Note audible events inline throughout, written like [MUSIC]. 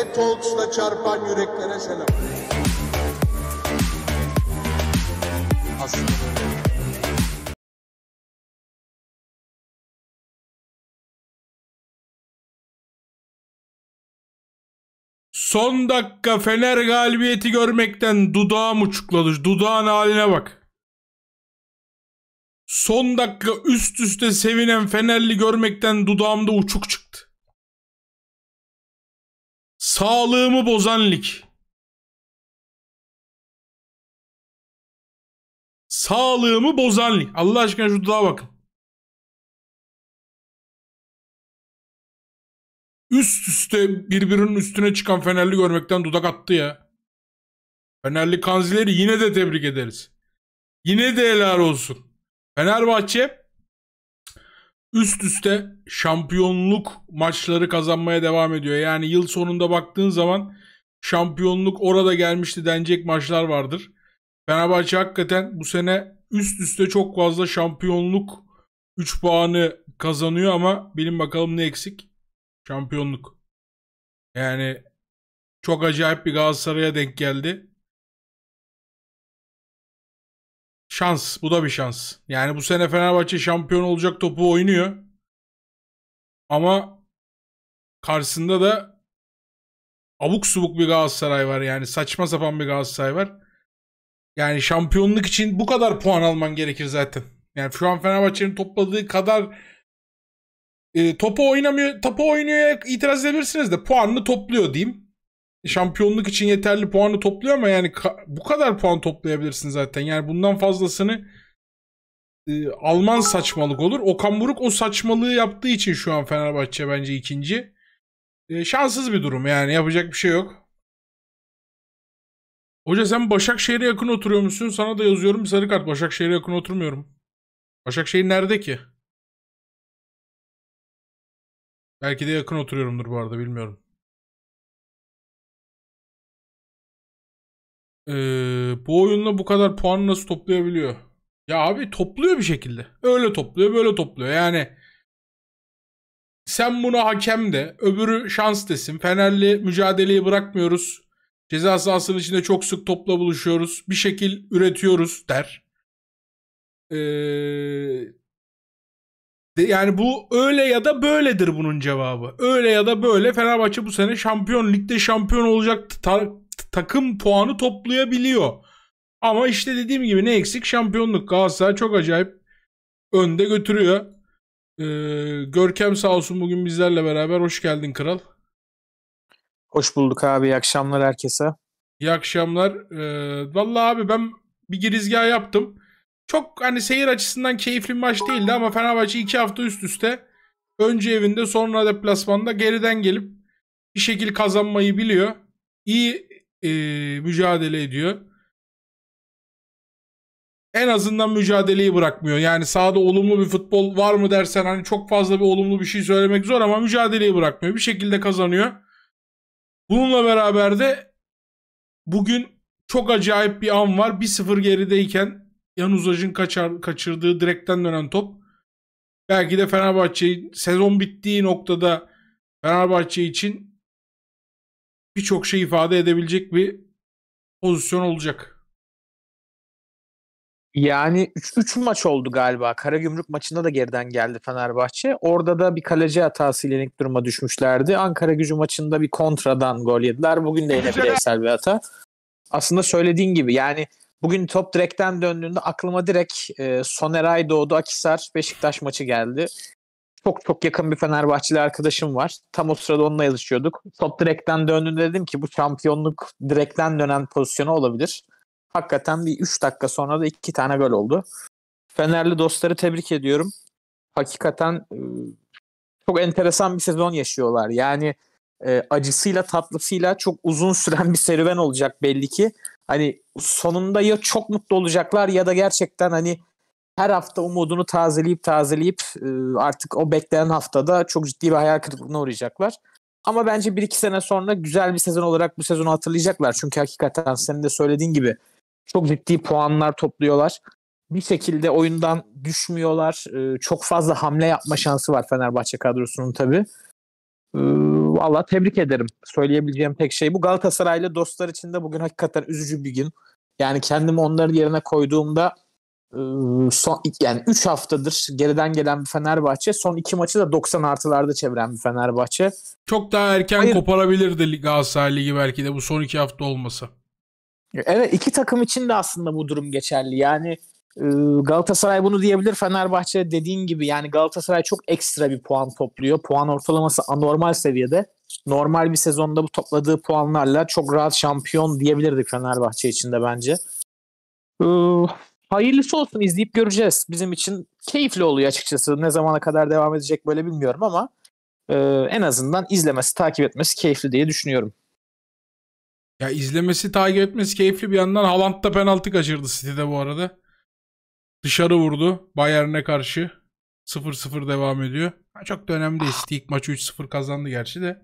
E-Talks'la çarpan yüreklere selam. Aslında. Son dakika Fener galibiyeti görmekten dudağım uçukladı. Dudağın haline bak. Son dakika üst üste sevinen Fenerli görmekten dudağımda uçuk çıktı. Sağlığımı bozan lig. Sağlığımı bozan lig. Allah aşkına şu dudağa bakın. Üst üste birbirinin üstüne çıkan Fenerli görmekten dudak attı ya. Fenerli kanzileri yine de tebrik ederiz. Yine de helal olsun. Fenerbahçe üst üste şampiyonluk maçları kazanmaya devam ediyor. Yani yıl sonunda baktığın zaman şampiyonluk orada gelmişti denecek maçlar vardır. Fenerbahçe hakikaten bu sene üst üste çok fazla şampiyonluk 3 puanı kazanıyor ama benim bakalım ne eksik? Şampiyonluk. Yani çok acayip bir Galatasaray'a denk geldi. Şans. Bu da bir şans. Yani bu sene Fenerbahçe şampiyon olacak topu oynuyor. Ama karşısında da abuk subuk bir Galatasaray var. Yani saçma sapan bir Galatasaray var. Yani şampiyonluk için bu kadar puan alman gerekir zaten. Yani şu an Fenerbahçe'nin topladığı kadar e, topu oynamıyor, topu oynuyor itiraz edebilirsiniz de puanını topluyor diyeyim şampiyonluk için yeterli puanı topluyor ama yani bu kadar puan toplayabilirsin zaten. Yani bundan fazlasını e, Alman saçmalık olur. Okan Buruk o saçmalığı yaptığı için şu an Fenerbahçe bence ikinci. E, şanssız bir durum yani yapacak bir şey yok. Hoca sen Başakşehir'e yakın oturuyor musun? Sana da yazıyorum bir sarı kart. Başakşehir'e yakın oturmuyorum. Başakşehir nerede ki? Belki de yakın oturuyorumdur bu arada bilmiyorum. Ee, bu oyunla bu kadar puan nasıl toplayabiliyor? Ya abi topluyor bir şekilde. Öyle topluyor böyle topluyor. Yani sen buna hakem de öbürü şans desin. Fenerli mücadeleyi bırakmıyoruz. Ceza sahasının içinde çok sık topla buluşuyoruz. Bir şekil üretiyoruz der. Ee, yani bu öyle ya da böyledir bunun cevabı. Öyle ya da böyle Fenerbahçe bu sene şampiyon ligde şampiyon olacak tar takım puanı toplayabiliyor. Ama işte dediğim gibi ne eksik şampiyonluk. Galatasaray çok acayip önde götürüyor. Ee, Görkem sağ olsun bugün bizlerle beraber. Hoş geldin kral. Hoş bulduk abi. İyi akşamlar herkese. İyi akşamlar. Ee, vallahi abi ben bir girizgah yaptım. Çok hani seyir açısından keyifli bir maç değildi ama Fenerbahçe iki hafta üst üste önce evinde sonra deplasmanda geriden gelip bir şekil kazanmayı biliyor. İyi e, mücadele ediyor. En azından mücadeleyi bırakmıyor. Yani sahada olumlu bir futbol var mı dersen hani çok fazla bir olumlu bir şey söylemek zor ama mücadeleyi bırakmıyor. Bir şekilde kazanıyor. Bununla beraber de bugün çok acayip bir an var. 1-0 gerideyken Yan Uzaj'ın kaçar, kaçırdığı direkten dönen top belki de Fenerbahçe sezon bittiği noktada Fenerbahçe için birçok şey ifade edebilecek bir pozisyon olacak. Yani 3 maç oldu galiba. Karagümrük maçında da geriden geldi Fenerbahçe. Orada da bir kaleci hatası yenik duruma düşmüşlerdi. Ankara gücü maçında bir kontradan gol yediler. Bugün de yine bireysel bir hata. Aslında söylediğin gibi yani bugün top direkten döndüğünde aklıma direkt e, Soneray doğdu Akisar Beşiktaş maçı geldi çok çok yakın bir Fenerbahçeli arkadaşım var. Tam o sırada onunla yazışıyorduk. Top direkten döndüğünde dedim ki bu şampiyonluk direkten dönen pozisyonu olabilir. Hakikaten bir 3 dakika sonra da 2 tane gol oldu. Fenerli dostları tebrik ediyorum. Hakikaten çok enteresan bir sezon yaşıyorlar. Yani acısıyla tatlısıyla çok uzun süren bir serüven olacak belli ki. Hani sonunda ya çok mutlu olacaklar ya da gerçekten hani her hafta umudunu tazeleyip tazeleyip e, artık o beklenen haftada çok ciddi bir hayal kırıklığına uğrayacaklar. Ama bence 1-2 sene sonra güzel bir sezon olarak bu sezonu hatırlayacaklar. Çünkü hakikaten senin de söylediğin gibi çok ciddi puanlar topluyorlar. Bir şekilde oyundan düşmüyorlar. E, çok fazla hamle yapma şansı var Fenerbahçe kadrosunun tabii. E, Allah tebrik ederim. Söyleyebileceğim pek şey bu. Galatasaraylı dostlar için de bugün hakikaten üzücü bir gün. Yani kendimi onların yerine koyduğumda son yani 3 haftadır geriden gelen bir Fenerbahçe. Son 2 maçı da 90 artılarda çeviren bir Fenerbahçe. Çok daha erken Hayır. koparabilirdi Galatasaray Ligi belki de bu son 2 hafta olmasa. Evet iki takım için de aslında bu durum geçerli. Yani Galatasaray bunu diyebilir. Fenerbahçe dediğin gibi yani Galatasaray çok ekstra bir puan topluyor. Puan ortalaması anormal seviyede. Normal bir sezonda bu topladığı puanlarla çok rahat şampiyon diyebilirdik Fenerbahçe için de bence. Hayırlısı olsun izleyip göreceğiz. Bizim için keyifli oluyor açıkçası. Ne zamana kadar devam edecek böyle bilmiyorum ama e, en azından izlemesi, takip etmesi keyifli diye düşünüyorum. Ya izlemesi, takip etmesi keyifli bir yandan Haaland da penaltı kaçırdı City'de bu arada. Dışarı vurdu Bayern'e karşı. 0-0 devam ediyor. Ha, çok da önemli değil. City ilk maçı 3-0 kazandı gerçi de.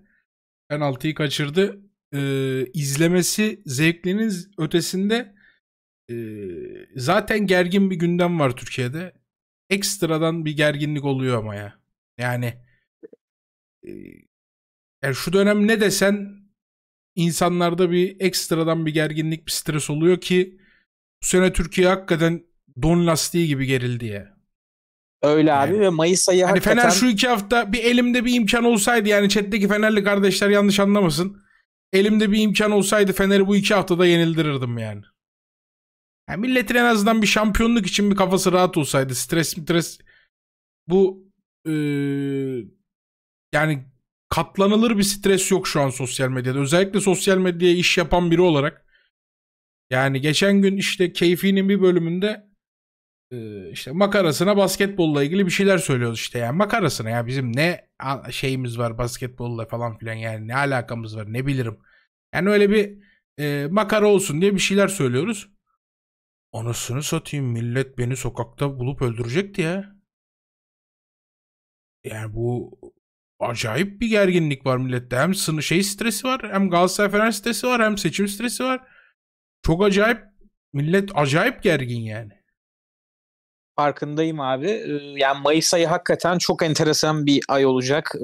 Penaltıyı kaçırdı. Ee, izlemesi zevkliniz ötesinde ee, zaten gergin bir gündem var Türkiye'de. Ekstradan bir gerginlik oluyor ama ya. Yani, e, yani şu dönem ne desen insanlarda bir ekstradan bir gerginlik, bir stres oluyor ki bu sene Türkiye hakikaten don lastiği gibi gerildi ya. Öyle yani. abi ve Mayıs ayı hani hakikaten... Fener şu iki hafta bir elimde bir imkan olsaydı yani chatteki Fenerli kardeşler yanlış anlamasın. Elimde bir imkan olsaydı Fener'i bu iki haftada yenildirirdim yani. Yani milletin en azından bir şampiyonluk için bir kafası rahat olsaydı. Stres stres bu e, yani katlanılır bir stres yok şu an sosyal medyada. Özellikle sosyal medyaya iş yapan biri olarak. Yani geçen gün işte Keyfi'nin bir bölümünde işte makarasına basketbolla ilgili bir şeyler söylüyoruz işte yani makarasına ya bizim ne şeyimiz var basketbolla falan filan yani ne alakamız var ne bilirim. Yani öyle bir e, makara olsun diye bir şeyler söylüyoruz. Anasını satayım millet beni sokakta bulup öldürecek diye. Yani bu acayip bir gerginlik var millette. Hem sını şey stresi var, hem Galatasaray Fener stresi var, hem seçim stresi var. Çok acayip millet acayip gergin yani. Farkındayım abi. Ee, yani Mayıs ayı hakikaten çok enteresan bir ay olacak. Ee,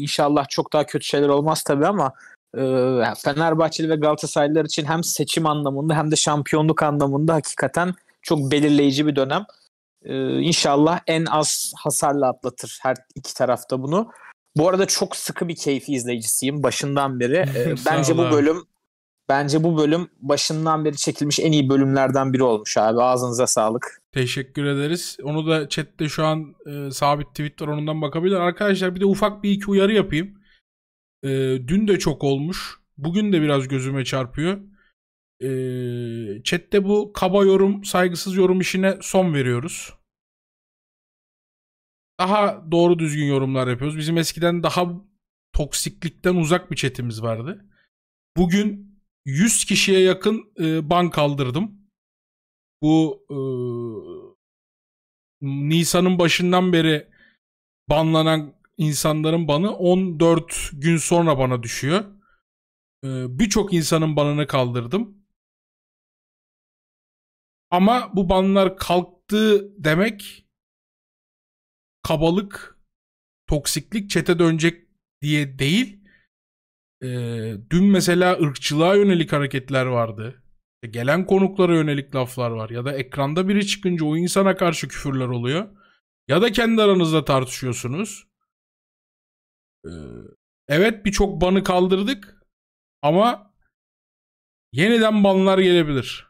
inşallah çok daha kötü şeyler olmaz tabii ama ee, Fenerbahçeli ve Galatasaraylılar için hem seçim anlamında hem de şampiyonluk anlamında hakikaten çok belirleyici bir dönem. Ee, inşallah en az hasarla atlatır her iki tarafta bunu. Bu arada çok sıkı bir keyfi izleyicisiyim başından beri. Ee, [LAUGHS] bence bu bölüm bence bu bölüm başından beri çekilmiş en iyi bölümlerden biri olmuş abi. Ağzınıza sağlık. Teşekkür ederiz. Onu da chatte şu an e, sabit Twitter onundan bakabilir. Arkadaşlar bir de ufak bir iki uyarı yapayım. E, dün de çok olmuş. Bugün de biraz gözüme çarpıyor. E, chatte bu kaba yorum, saygısız yorum işine son veriyoruz. Daha doğru düzgün yorumlar yapıyoruz. Bizim eskiden daha toksiklikten uzak bir chatimiz vardı. Bugün 100 kişiye yakın e, ban kaldırdım. Bu e, Nisan'ın başından beri banlanan insanların banı 14 gün sonra bana düşüyor. Ee, Birçok insanın banını kaldırdım. Ama bu banlar kalktı demek kabalık, toksiklik çete dönecek diye değil. Ee, dün mesela ırkçılığa yönelik hareketler vardı. Gelen konuklara yönelik laflar var. Ya da ekranda biri çıkınca o insana karşı küfürler oluyor. Ya da kendi aranızda tartışıyorsunuz. Ee, evet birçok banı kaldırdık ama yeniden banlar gelebilir.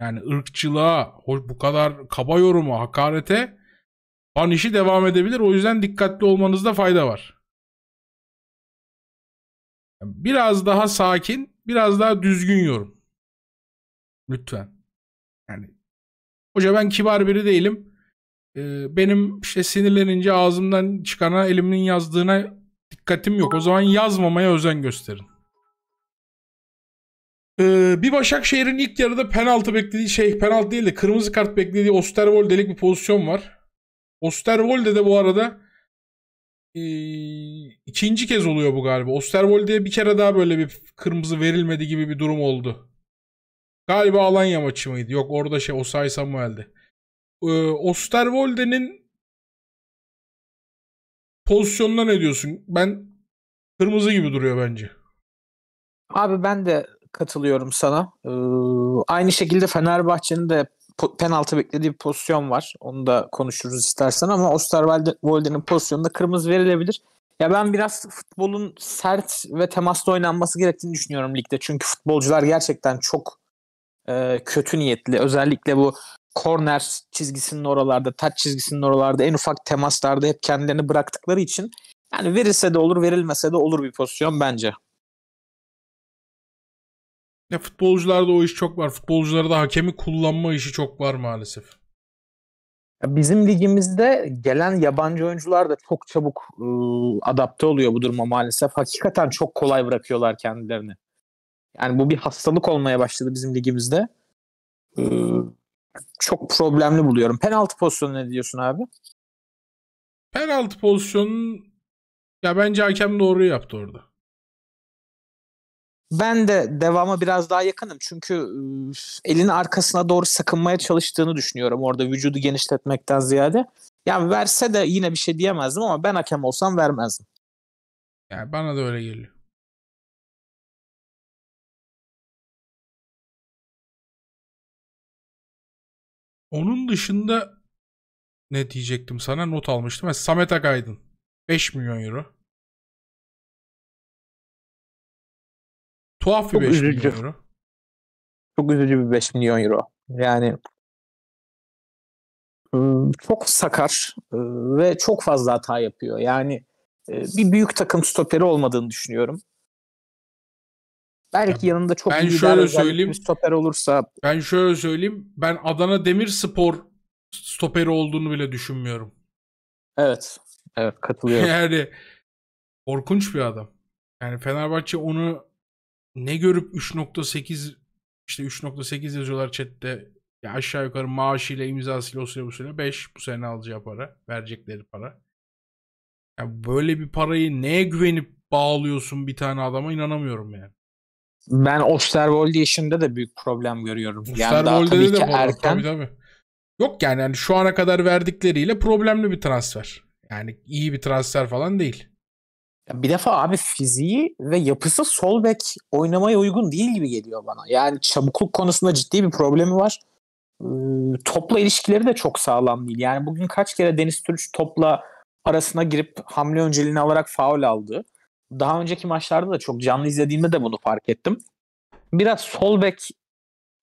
Yani ırkçılığa, bu kadar kaba yoruma, hakarete ban işi devam edebilir. O yüzden dikkatli olmanızda fayda var. Biraz daha sakin, biraz daha düzgün yorum. Lütfen. Yani hoca ben kibar biri değilim. Ee, benim işte sinirlenince ağzımdan çıkana elimin yazdığına dikkatim yok. O zaman yazmamaya özen gösterin. Ee, bir Başakşehir'in ilk yarıda penaltı beklediği şey penaltı değil de kırmızı kart beklediği Osterwold delik bir pozisyon var. Osterwolde de bu arada ee, ikinci kez oluyor bu galiba. Osterwolde'ye bir kere daha böyle bir kırmızı verilmedi gibi bir durum oldu. Galiba Alanya maçı mıydı? Yok orada şey Osay Samuel'di e, Osterwolde'nin pozisyonuna ne diyorsun? Ben kırmızı gibi duruyor bence. Abi ben de katılıyorum sana. Ee, aynı şekilde Fenerbahçe'nin de penaltı beklediği bir pozisyon var. Onu da konuşuruz istersen ama Osterwolde'nin pozisyonunda kırmızı verilebilir. Ya ben biraz futbolun sert ve temaslı oynanması gerektiğini düşünüyorum ligde. Çünkü futbolcular gerçekten çok e, kötü niyetli. Özellikle bu corner çizgisinin oralarda, taç çizgisinin oralarda en ufak temaslarda hep kendilerini bıraktıkları için yani verilse de olur, verilmese de olur bir pozisyon bence. Ya futbolcularda o iş çok var. Futbolcularda hakemi kullanma işi çok var maalesef. Bizim ligimizde gelen yabancı oyuncular da çok çabuk ıı, adapte oluyor bu duruma maalesef. Hakikaten çok kolay bırakıyorlar kendilerini. Yani bu bir hastalık olmaya başladı bizim ligimizde. Iı, çok problemli buluyorum. Penaltı pozisyonu ne diyorsun abi? Penaltı pozisyonu ya bence hakem doğru yaptı orada. Ben de devama biraz daha yakınım. Çünkü elin arkasına doğru sakınmaya çalıştığını düşünüyorum orada vücudu genişletmekten ziyade. Ya verse de yine bir şey diyemezdim ama ben hakem olsam vermezdim. Yani bana da öyle geliyor. Onun dışında ne diyecektim sana not almıştım. Yani Samet Akaydın 5 milyon euro. Tuhaf bir Çok 5 üzücü. milyon euro. Çok üzücü bir 5 milyon euro. Yani ıı, çok sakar ıı, ve çok fazla hata yapıyor. Yani ıı, bir büyük takım stoperi olmadığını düşünüyorum. Belki yani, yanında çok ben iyi şöyle bir söyleyeyim, stoper olursa. Ben şöyle söyleyeyim. Ben Adana Demirspor stoperi olduğunu bile düşünmüyorum. Evet. Evet katılıyorum. [LAUGHS] yani korkunç bir adam. Yani Fenerbahçe onu ne görüp 3.8 işte 3.8 yazıyorlar chatte. Ya aşağı yukarı maaşıyla imzasıyla o süre bu süre 5 bu sene alacağı para. Verecekleri para. Yani böyle bir parayı neye güvenip bağlıyorsun bir tane adama inanamıyorum yani ben Osterwold işinde de büyük problem görüyorum. Yani daha de ki erken. Tabii, tabii. Yok yani, yani şu ana kadar verdikleriyle problemli bir transfer. Yani iyi bir transfer falan değil. Bir defa abi fiziği ve yapısı sol bek oynamaya uygun değil gibi geliyor bana. Yani çabukluk konusunda ciddi bir problemi var. Ee, topla ilişkileri de çok sağlam değil. Yani bugün kaç kere Deniz Türüç topla arasına girip hamle önceliğini alarak faul aldı daha önceki maçlarda da çok canlı izlediğimde de bunu fark ettim. Biraz sol bek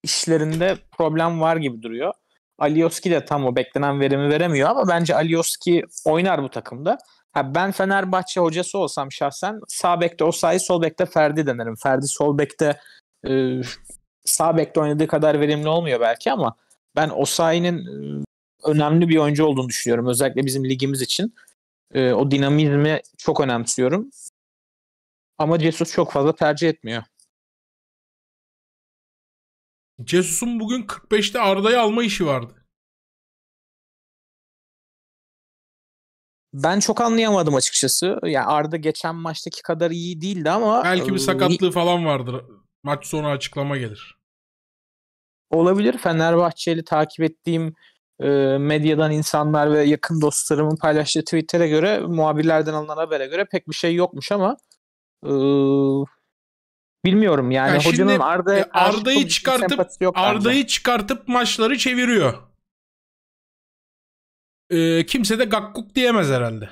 işlerinde problem var gibi duruyor. Alioski de tam o beklenen verimi veremiyor ama bence Alioski oynar bu takımda. Ha, ben Fenerbahçe hocası olsam şahsen sağ bekte o sayı sol bekte Ferdi denerim. Ferdi sol bekte e, sağ bekte oynadığı kadar verimli olmuyor belki ama ben Osayi'nin e, önemli bir oyuncu olduğunu düşünüyorum. Özellikle bizim ligimiz için. E, o dinamizmi çok önemsiyorum. Ama Jesus çok fazla tercih etmiyor. Jesus'un bugün 45'te Arda'yı alma işi vardı. Ben çok anlayamadım açıkçası. Ya yani Arda geçen maçtaki kadar iyi değildi ama belki bir e, sakatlığı falan vardır. Maç sonu açıklama gelir. Olabilir. Fenerbahçeli takip ettiğim e, medyadan insanlar ve yakın dostlarımın paylaştığı Twitter'e göre muhabirlerden alınan habere göre pek bir şey yokmuş ama ee, bilmiyorum yani, yani hocanın arda e, Arda'yı çıkartıp Arda'yı çıkartıp maçları çeviriyor. Ee, kimse de gakkuk diyemez herhalde.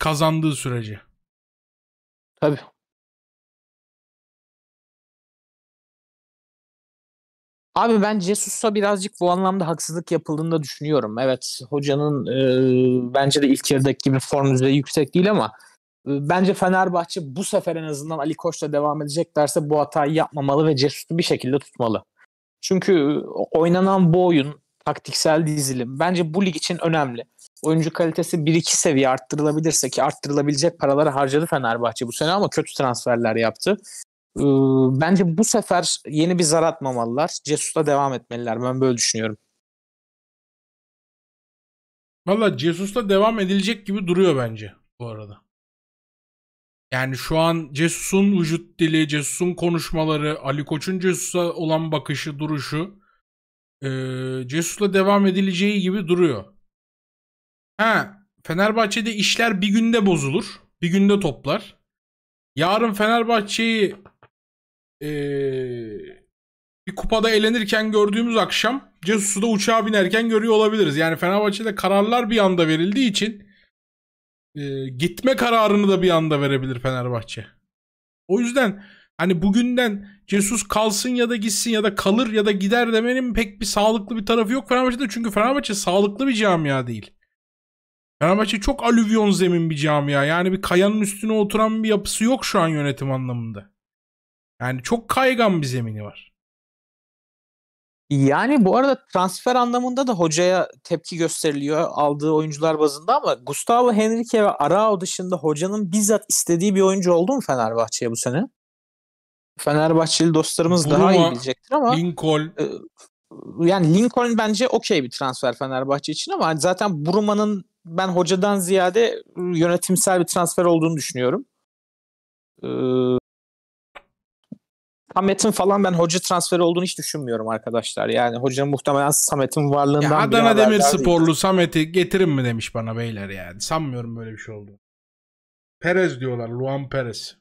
Kazandığı sürece. Tabii. Abi ben Jesus'a birazcık bu anlamda haksızlık yapıldığını da düşünüyorum. Evet hocanın e, bence de ilk yarıdaki gibi form düzeyi yüksek değil ama Bence Fenerbahçe bu sefer en azından Ali Koç'la devam edeceklerse bu hatayı yapmamalı ve Cesus'u bir şekilde tutmalı. Çünkü oynanan bu oyun, taktiksel dizilim bence bu lig için önemli. Oyuncu kalitesi 1-2 seviye arttırılabilirse ki arttırılabilecek paraları harcadı Fenerbahçe bu sene ama kötü transferler yaptı. Ee, bence bu sefer yeni bir zar atmamalılar. Cesus'la devam etmeliler. Ben böyle düşünüyorum. Valla Cesus'la devam edilecek gibi duruyor bence bu arada. Yani şu an Cesus'un vücut dili, Cesus'un konuşmaları, Ali Koç'un Cesus'a olan bakışı, duruşu e, Cesus'la devam edileceği gibi duruyor. Ha, Fenerbahçe'de işler bir günde bozulur. Bir günde toplar. Yarın Fenerbahçe'yi e, bir kupada eğlenirken gördüğümüz akşam Cesus'u da uçağa binerken görüyor olabiliriz. Yani Fenerbahçe'de kararlar bir anda verildiği için e, gitme kararını da bir anda verebilir Fenerbahçe. O yüzden hani bugünden Jesus kalsın ya da gitsin ya da kalır ya da gider demenin pek bir sağlıklı bir tarafı yok Fenerbahçe'de. Çünkü Fenerbahçe sağlıklı bir camia değil. Fenerbahçe çok alüvyon zemin bir camia. Yani bir kayanın üstüne oturan bir yapısı yok şu an yönetim anlamında. Yani çok kaygan bir zemini var. Yani bu arada transfer anlamında da hocaya tepki gösteriliyor aldığı oyuncular bazında ama Gustavo Henrique ve Arao dışında hocanın bizzat istediği bir oyuncu oldu mu Fenerbahçe'ye bu sene? Fenerbahçeli dostlarımız Buruma, daha iyi bilecektir ama Lincoln e, yani Lincoln bence okey bir transfer Fenerbahçe için ama zaten Buruma'nın ben hocadan ziyade yönetimsel bir transfer olduğunu düşünüyorum. Ee, Samet'in falan ben hoca transferi olduğunu hiç düşünmüyorum arkadaşlar. Yani hocanın muhtemelen Samet'in varlığından... Ya Adana Demirsporlu Samet'i getirin mi demiş bana beyler yani. Sanmıyorum böyle bir şey oldu. Perez diyorlar. Luan Perez.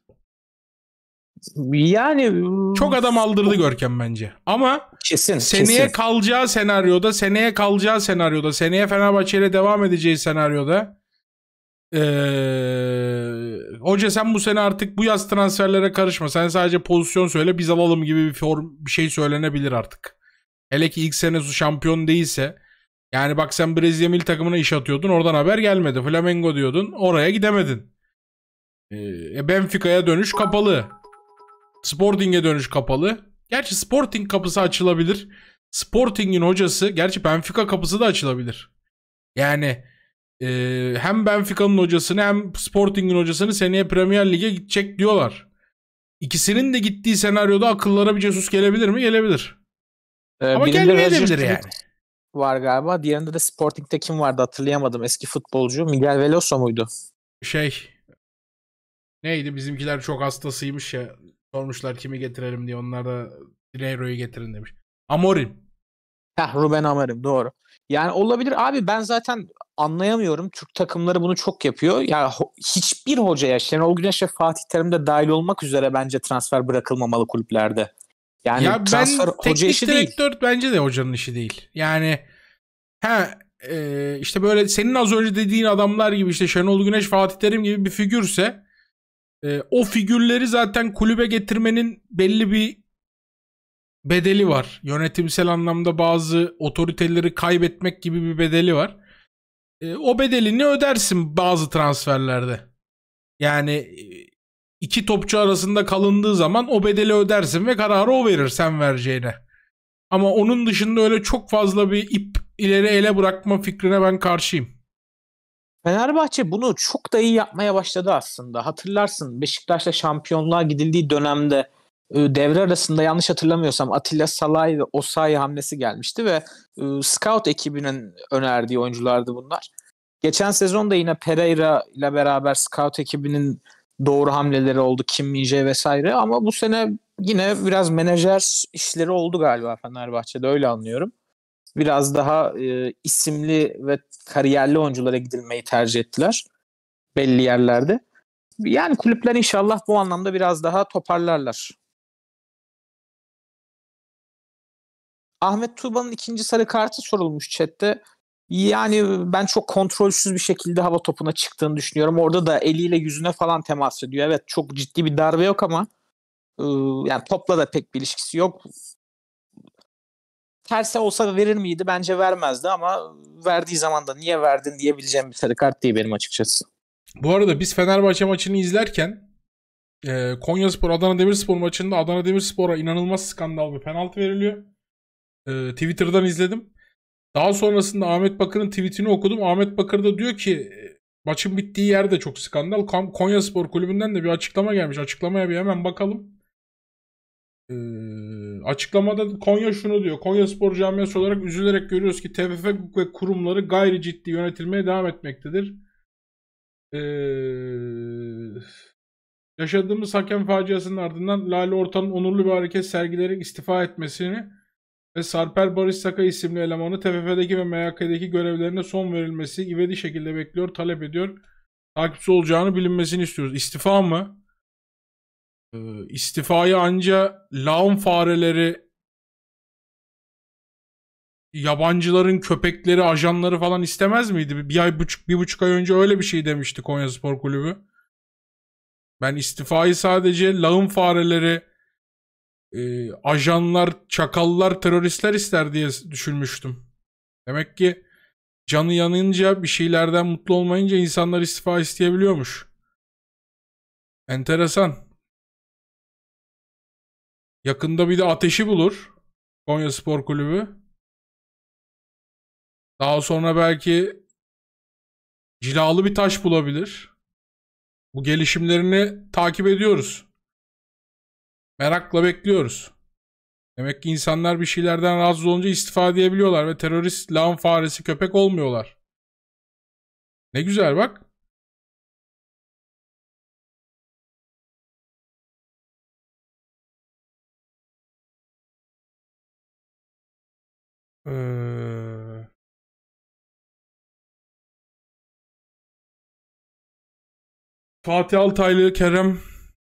Yani çok adam aldırdı Görkem bence. Ama kesin, seneye kesin. kalacağı senaryoda, seneye kalacağı senaryoda, seneye Fenerbahçe ile devam edeceği senaryoda ee, hoca sen bu sene artık bu yaz transferlere karışma. Sen sadece pozisyon söyle biz alalım gibi bir form bir şey söylenebilir artık. Hele ki ilk sene su şampiyon değilse. Yani bak sen Brezilya milli takımına iş atıyordun oradan haber gelmedi. Flamengo diyordun oraya gidemedin. Ee, Benfica'ya dönüş kapalı. Sporting'e dönüş kapalı. Gerçi Sporting kapısı açılabilir. Sporting'in hocası gerçi Benfica kapısı da açılabilir. Yani e, hem Benfica'nın hocasını hem Sporting'in hocasını seneye Premier Lig'e gidecek diyorlar. İkisinin de gittiği senaryoda akıllara bir Jesus gelebilir mi? Gelebilir. Ee, Ama gelmeyebilir yani. Var galiba. Diğerinde de Sporting'de kim vardı hatırlayamadım. Eski futbolcu Miguel Veloso muydu? Şey neydi bizimkiler çok hastasıymış ya. Sormuşlar kimi getirelim diye. Onlar da Dineiro'yu getirin demiş. Amorim. Heh, Ruben Amarim doğru. Yani olabilir abi ben zaten anlayamıyorum. Türk takımları bunu çok yapıyor. Yani ho- hiçbir hocaya Şenol Güneş ve Fatih Terim de dahil olmak üzere bence transfer bırakılmamalı kulüplerde. Yani ya transfer ben, hoca işi değil. direktör, bence de hocanın işi değil. Yani he e, işte böyle senin az önce dediğin adamlar gibi işte Şenol Güneş, Fatih Terim gibi bir figürse e, o figürleri zaten kulübe getirmenin belli bir bedeli var. Yönetimsel anlamda bazı otoriteleri kaybetmek gibi bir bedeli var. E, o bedelini ödersin bazı transferlerde. Yani e, iki topçu arasında kalındığı zaman o bedeli ödersin ve kararı o verir sen vereceğine. Ama onun dışında öyle çok fazla bir ip ileri ele bırakma fikrine ben karşıyım. Fenerbahçe bunu çok da iyi yapmaya başladı aslında. Hatırlarsın Beşiktaş'la şampiyonluğa gidildiği dönemde devre arasında yanlış hatırlamıyorsam Atilla Salay ve Osay hamlesi gelmişti ve ıı, scout ekibinin önerdiği oyunculardı bunlar. Geçen sezon da yine Pereira ile beraber scout ekibinin doğru hamleleri oldu. Kim Minje vesaire ama bu sene yine biraz menajer işleri oldu galiba Fenerbahçe'de öyle anlıyorum. Biraz daha e, isimli ve kariyerli oyunculara gidilmeyi tercih ettiler belli yerlerde. Yani kulüpler inşallah bu anlamda biraz daha toparlarlar. Ahmet Tuğba'nın ikinci sarı kartı sorulmuş chatte. Yani ben çok kontrolsüz bir şekilde hava topuna çıktığını düşünüyorum. Orada da eliyle yüzüne falan temas ediyor. Evet çok ciddi bir darbe yok ama ıı, yani topla da pek bir ilişkisi yok. Terse olsa verir miydi? Bence vermezdi ama ıı, verdiği zaman da niye verdin diyebileceğim bir sarı kart değil benim açıkçası. Bu arada biz Fenerbahçe maçını izlerken e, Konyaspor Adana Demirspor maçında Adana Demirspor'a inanılmaz skandal bir penaltı veriliyor e, Twitter'dan izledim. Daha sonrasında Ahmet Bakır'ın tweetini okudum. Ahmet Bakır da diyor ki e, maçın bittiği yerde çok skandal. Konya Spor Kulübü'nden de bir açıklama gelmiş. Açıklamaya bir hemen bakalım. Ee, açıklamada Konya şunu diyor. Konya Spor camiası olarak üzülerek görüyoruz ki TFF ve kurumları gayri ciddi yönetilmeye devam etmektedir. Ee, yaşadığımız hakem faciasının ardından Lale Orta'nın onurlu bir hareket sergileyerek istifa etmesini ve Sarper Barış Saka isimli elemanı TFF'deki ve MHK'deki görevlerine son verilmesi ivedi şekilde bekliyor, talep ediyor. Takipçi olacağını bilinmesini istiyoruz. İstifa mı? Ee, istifayı anca lağım fareleri yabancıların köpekleri, ajanları falan istemez miydi? Bir ay buçuk, bir buçuk ay önce öyle bir şey demişti Konya Spor Kulübü. Ben istifayı sadece lağım fareleri e, ajanlar, çakallar, teröristler ister diye düşünmüştüm. Demek ki canı yanınca bir şeylerden mutlu olmayınca insanlar istifa isteyebiliyormuş. Enteresan. Yakında bir de ateşi bulur. Konya Spor Kulübü. Daha sonra belki cilalı bir taş bulabilir. Bu gelişimlerini takip ediyoruz. Merakla bekliyoruz. Demek ki insanlar bir şeylerden rahatsız olunca istifade edebiliyorlar ve terörist lan faresi köpek olmuyorlar. Ne güzel bak. Ee... Fatih Altaylı, Kerem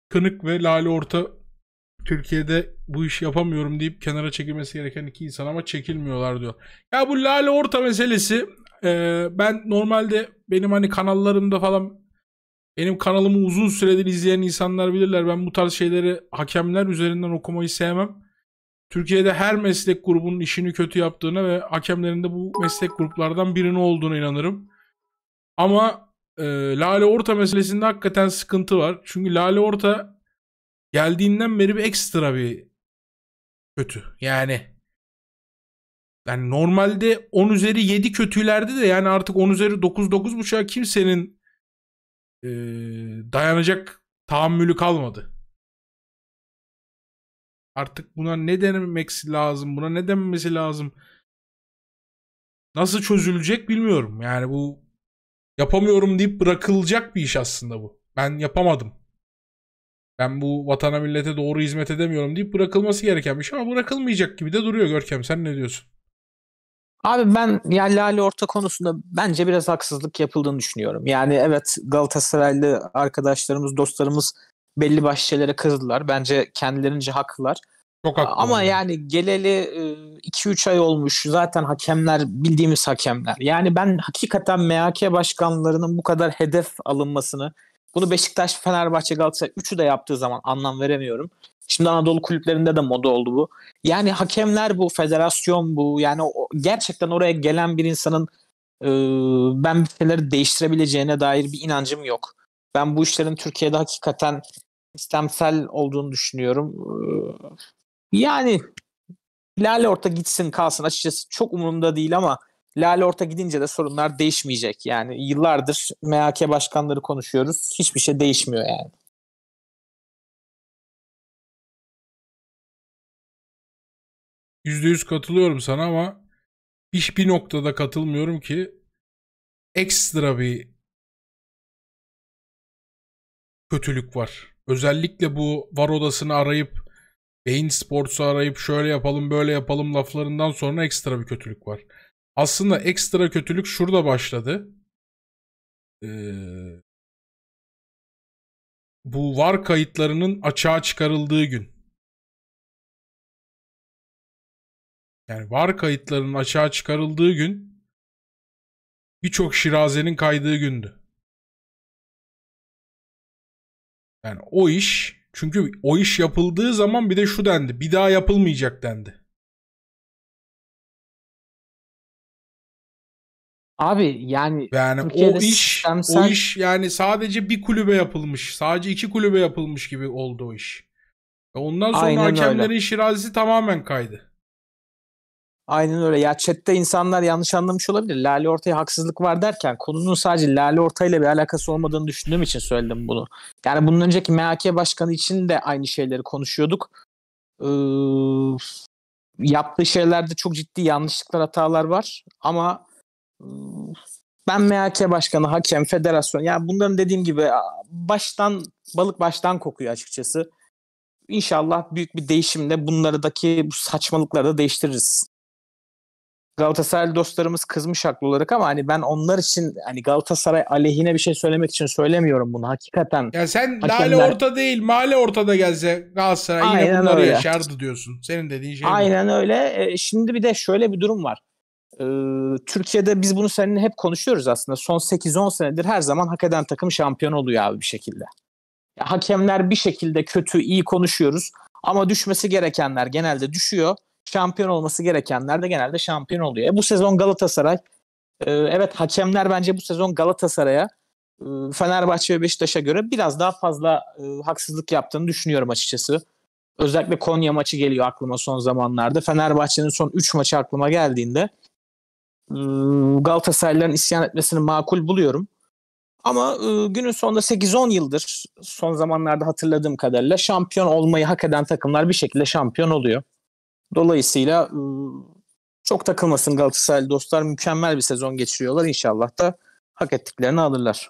Kınık ve Lale Orta Türkiye'de bu işi yapamıyorum deyip kenara çekilmesi gereken iki insan ama çekilmiyorlar diyor. Ya bu Lale Orta meselesi e, ben normalde benim hani kanallarımda falan benim kanalımı uzun süredir izleyen insanlar bilirler. Ben bu tarz şeyleri hakemler üzerinden okumayı sevmem. Türkiye'de her meslek grubunun işini kötü yaptığına ve hakemlerin de bu meslek gruplardan birini olduğunu inanırım. Ama e, Lale Orta meselesinde hakikaten sıkıntı var. Çünkü Lale Orta geldiğinden beri bir ekstra bir kötü. Yani yani normalde 10 üzeri 7 kötülerdi de yani artık 10 üzeri 9 9.5'a kimsenin e, dayanacak tahammülü kalmadı. Artık buna ne denemek lazım? Buna ne denmesi lazım? Nasıl çözülecek bilmiyorum. Yani bu yapamıyorum deyip bırakılacak bir iş aslında bu. Ben yapamadım ben bu vatana millete doğru hizmet edemiyorum deyip bırakılması gereken bir şey ama bırakılmayacak gibi de duruyor Görkem. Sen ne diyorsun? Abi ben yani Lale Orta konusunda bence biraz haksızlık yapıldığını düşünüyorum. Yani evet Galatasaraylı arkadaşlarımız, dostlarımız belli başlı şeylere kızdılar. Bence kendilerince haklılar. Çok haklı. Ama yani, yani geleli 2-3 e, ay olmuş. Zaten hakemler bildiğimiz hakemler. Yani ben hakikaten MHK başkanlarının bu kadar hedef alınmasını bunu Beşiktaş, Fenerbahçe, Galatasaray üçü de yaptığı zaman anlam veremiyorum. Şimdi Anadolu kulüplerinde de moda oldu bu. Yani hakemler bu, federasyon bu. Yani o, gerçekten oraya gelen bir insanın e, ben bir şeyleri değiştirebileceğine dair bir inancım yok. Ben bu işlerin Türkiye'de hakikaten istemsel olduğunu düşünüyorum. E, yani Lale orta gitsin kalsın açıkçası çok umurumda değil ama Lale Orta gidince de sorunlar değişmeyecek. Yani yıllardır MHK başkanları konuşuyoruz. Hiçbir şey değişmiyor yani. %100 katılıyorum sana ama hiçbir noktada katılmıyorum ki ekstra bir kötülük var. Özellikle bu var odasını arayıp Beyin Sports'u arayıp şöyle yapalım böyle yapalım laflarından sonra ekstra bir kötülük var. Aslında ekstra kötülük şurada başladı. Ee, bu var kayıtlarının açığa çıkarıldığı gün. Yani var kayıtlarının açığa çıkarıldığı gün birçok şirazenin kaydığı gündü. Yani o iş çünkü o iş yapıldığı zaman bir de şu dendi. Bir daha yapılmayacak dendi. Abi yani yani Türkiye'de o iş sistemsel... o iş yani sadece bir kulübe yapılmış. Sadece iki kulübe yapılmış gibi oldu o iş. E ondan sonra Aynen hakemlerin öyle. şirazesi tamamen kaydı. Aynen öyle. Ya chatte insanlar yanlış anlamış olabilir. Lale Orta'ya haksızlık var derken konunun sadece Lale ortayla bir alakası olmadığını düşündüğüm için söyledim bunu. Yani bunun önceki MHK başkanı için de aynı şeyleri konuşuyorduk. Ee, yaptığı şeylerde çok ciddi yanlışlıklar, hatalar var. Ama ben MHK başkanı, hakem, federasyon. Yani bunların dediğim gibi baştan balık baştan kokuyor açıkçası. İnşallah büyük bir değişimle bunlardaki bu saçmalıkları da değiştiririz. Galatasaray dostlarımız kızmış haklı olarak ama hani ben onlar için hani Galatasaray aleyhine bir şey söylemek için söylemiyorum bunu hakikaten. Ya sen hakemler... lale orta değil mahalle ortada gelse Galatasaray Aynen yine bunları öyle. yaşardı diyorsun. Senin dediğin şey Aynen bu. öyle. E, şimdi bir de şöyle bir durum var. Ee, Türkiye'de biz bunu seninle hep konuşuyoruz aslında. Son 8-10 senedir her zaman hak eden takım şampiyon oluyor abi bir şekilde. Ya, hakemler bir şekilde kötü, iyi konuşuyoruz. Ama düşmesi gerekenler genelde düşüyor. Şampiyon olması gerekenler de genelde şampiyon oluyor. E, bu sezon Galatasaray. E, evet hakemler bence bu sezon Galatasaray'a e, Fenerbahçe ve Beşiktaş'a göre biraz daha fazla e, haksızlık yaptığını düşünüyorum açıkçası. Özellikle Konya maçı geliyor aklıma son zamanlarda. Fenerbahçe'nin son 3 maçı aklıma geldiğinde Iı, Galatasaraylıların isyan etmesini makul buluyorum. Ama ıı, günün sonunda 8-10 yıldır son zamanlarda hatırladığım kadarıyla şampiyon olmayı hak eden takımlar bir şekilde şampiyon oluyor. Dolayısıyla ıı, çok takılmasın Galatasaray dostlar. Mükemmel bir sezon geçiriyorlar. İnşallah da hak ettiklerini alırlar.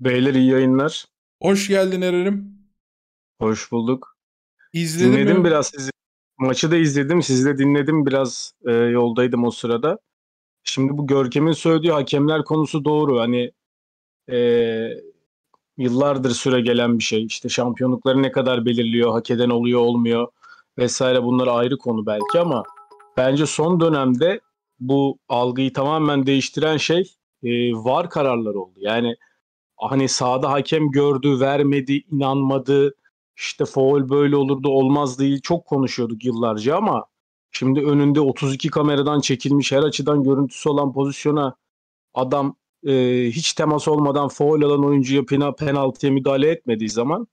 Beyler iyi yayınlar. Hoş geldin Eren'im. Hoş bulduk. İzledim Dinledim mi? biraz sizi. Maçı da izledim. Sizi de dinledim. Biraz e, yoldaydım o sırada. Şimdi bu Görkem'in söylediği hakemler konusu doğru. Hani e, yıllardır süre gelen bir şey. İşte şampiyonlukları ne kadar belirliyor, hak eden oluyor, olmuyor vesaire bunlar ayrı konu belki ama bence son dönemde bu algıyı tamamen değiştiren şey e, var kararlar oldu. Yani hani sahada hakem gördü, vermedi, inanmadı, işte foul böyle olurdu olmaz değil. çok konuşuyorduk yıllarca ama şimdi önünde 32 kameradan çekilmiş her açıdan görüntüsü olan pozisyona adam e, hiç temas olmadan foul alan oyuncuya pena, penaltıya müdahale etmediği zaman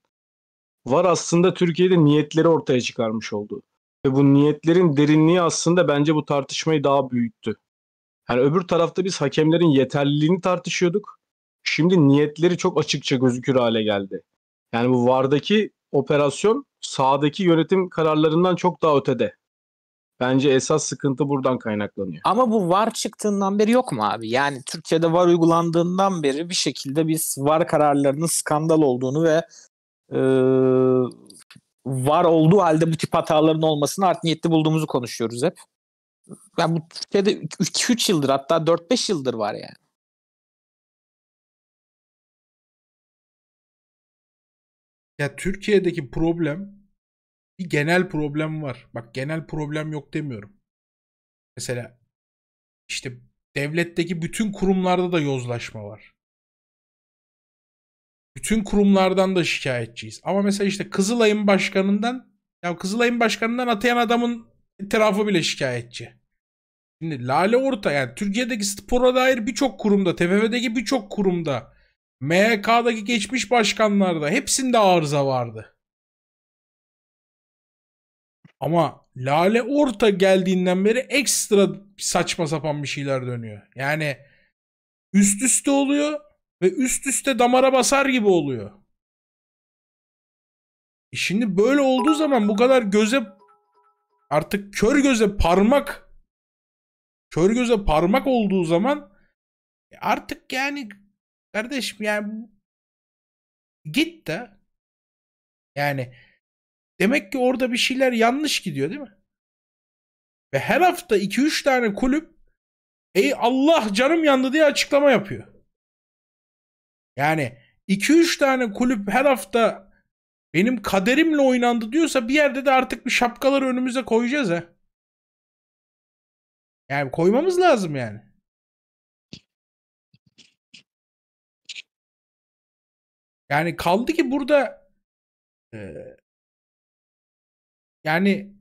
var aslında Türkiye'de niyetleri ortaya çıkarmış oldu. Ve bu niyetlerin derinliği aslında bence bu tartışmayı daha büyüttü. Yani öbür tarafta biz hakemlerin yeterliliğini tartışıyorduk. Şimdi niyetleri çok açıkça gözükür hale geldi. Yani bu VAR'daki operasyon sahadaki yönetim kararlarından çok daha ötede. Bence esas sıkıntı buradan kaynaklanıyor. Ama bu var çıktığından beri yok mu abi? Yani Türkiye'de var uygulandığından beri bir şekilde biz var kararlarının skandal olduğunu ve e, var olduğu halde bu tip hataların olmasını art niyetli bulduğumuzu konuşuyoruz hep. Yani bu Türkiye'de 2-3 yıldır hatta 4-5 yıldır var yani. Ya Türkiye'deki problem bir genel problem var. Bak genel problem yok demiyorum. Mesela işte devletteki bütün kurumlarda da yozlaşma var. Bütün kurumlardan da şikayetçiyiz. Ama mesela işte Kızılay'ın başkanından ya Kızılay'ın başkanından atayan adamın etrafı bile şikayetçi. Şimdi Lale Orta yani Türkiye'deki spora dair birçok kurumda, TFF'deki birçok kurumda MK'daki geçmiş başkanlarda hepsinde arıza vardı. Ama Lale Orta geldiğinden beri ekstra saçma sapan bir şeyler dönüyor. Yani üst üste oluyor ve üst üste damara basar gibi oluyor. E şimdi böyle olduğu zaman bu kadar göze artık kör göze parmak kör göze parmak olduğu zaman e artık yani Kardeşim yani git de yani demek ki orada bir şeyler yanlış gidiyor değil mi? Ve her hafta 2-3 tane kulüp ey Allah canım yandı diye açıklama yapıyor. Yani 2-3 tane kulüp her hafta benim kaderimle oynandı diyorsa bir yerde de artık bir şapkaları önümüze koyacağız ha. Yani koymamız lazım yani. Yani kaldı ki burada e, yani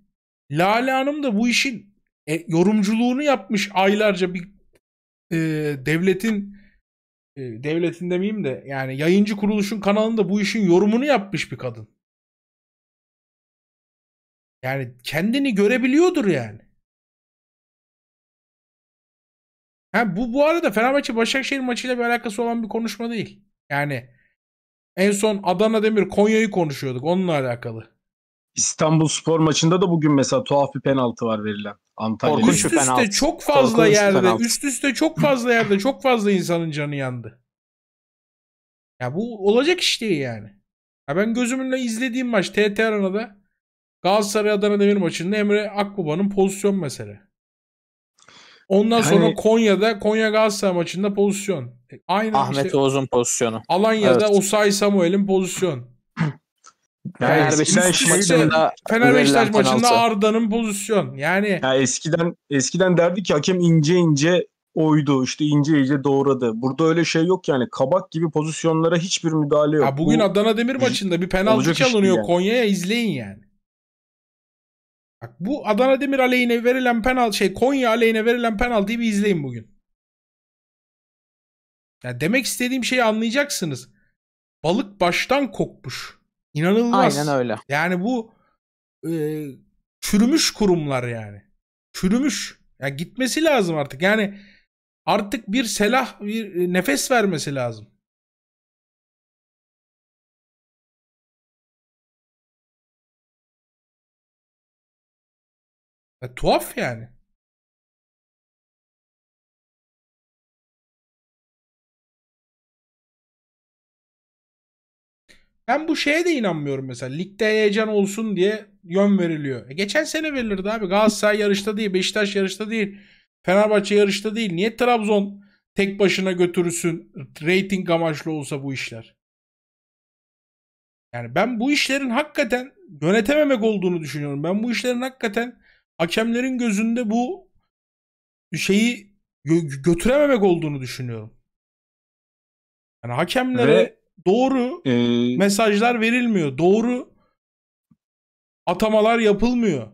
Lale Hanım da bu işin e, yorumculuğunu yapmış aylarca bir e, devletin e, devletin demeyeyim de yani yayıncı kuruluşun kanalında bu işin yorumunu yapmış bir kadın. Yani kendini görebiliyordur yani. Ha, bu bu arada Fenerbahçe Başakşehir maçıyla bir alakası olan bir konuşma değil. Yani en son Adana Demir Konya'yı konuşuyorduk onunla alakalı. İstanbul Spor maçında da bugün mesela tuhaf bir penaltı var verilen. Antalya üst üste penaltı. çok fazla Korkunç yerde, üst üste çok fazla yerde çok fazla insanın canı yandı. Ya bu olacak iş değil yani. Ya ben gözümünle izlediğim maç TT Arena'da Galatasaray Adana Demir maçında Emre Akbaba'nın pozisyon meselesi. Ondan yani... sonra hani- Konya'da Konya Galatasaray maçında pozisyon. E, aynı Ahmet işte, Oğuz'un pozisyonu. Alanya'da evet. Osay Samuel'in pozisyon. Yani maçında Fener Beşiktaş maçında Arda'nın pozisyon. Yani... yani eskiden eskiden derdi ki hakem ince ince oydu işte ince ince doğradı. Burada öyle şey yok yani kabak gibi pozisyonlara hiçbir müdahale yok. Ya bugün Bu, Adana Demir maçında bir penaltı çalınıyor yani. Konya'ya izleyin yani. Bak bu Adana Demir aleyhine verilen penaltı şey Konya aleyhine verilen penaltıyı bir izleyin bugün. Yani demek istediğim şeyi anlayacaksınız. Balık baştan kokmuş. İnanılmaz. Aynen öyle. Yani bu e, çürümüş kurumlar yani. Çürümüş. Ya gitmesi lazım artık. Yani artık bir selah, bir e, nefes vermesi lazım. Ya, tuhaf yani. Ben bu şeye de inanmıyorum mesela. Ligde heyecan olsun diye yön veriliyor. E geçen sene verilirdi abi. Galatasaray yarışta değil, Beşiktaş yarışta değil, Fenerbahçe yarışta değil. Niye Trabzon tek başına götürürsün? Rating amaçlı olsa bu işler. Yani ben bu işlerin hakikaten yönetememek olduğunu düşünüyorum. Ben bu işlerin hakikaten hakemlerin gözünde bu şeyi gö- götürememek olduğunu düşünüyorum. Yani hakemlere Ve, doğru e... mesajlar verilmiyor. Doğru atamalar yapılmıyor.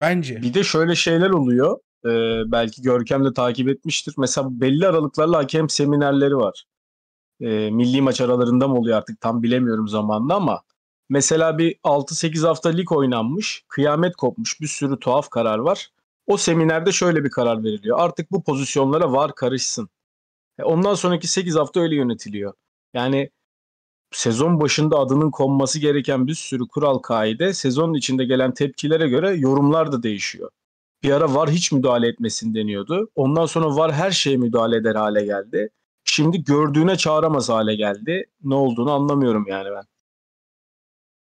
Bence. Bir de şöyle şeyler oluyor. Ee, belki Görkem de takip etmiştir. Mesela belli aralıklarla hakem seminerleri var. Ee, milli maç aralarında mı oluyor artık tam bilemiyorum zamanla ama Mesela bir 6-8 hafta lig oynanmış, kıyamet kopmuş bir sürü tuhaf karar var. O seminerde şöyle bir karar veriliyor. Artık bu pozisyonlara var karışsın. E, ondan sonraki 8 hafta öyle yönetiliyor. Yani sezon başında adının konması gereken bir sürü kural kaide sezonun içinde gelen tepkilere göre yorumlar da değişiyor. Bir ara var hiç müdahale etmesin deniyordu. Ondan sonra var her şeye müdahale eder hale geldi. Şimdi gördüğüne çağıramaz hale geldi. Ne olduğunu anlamıyorum yani ben.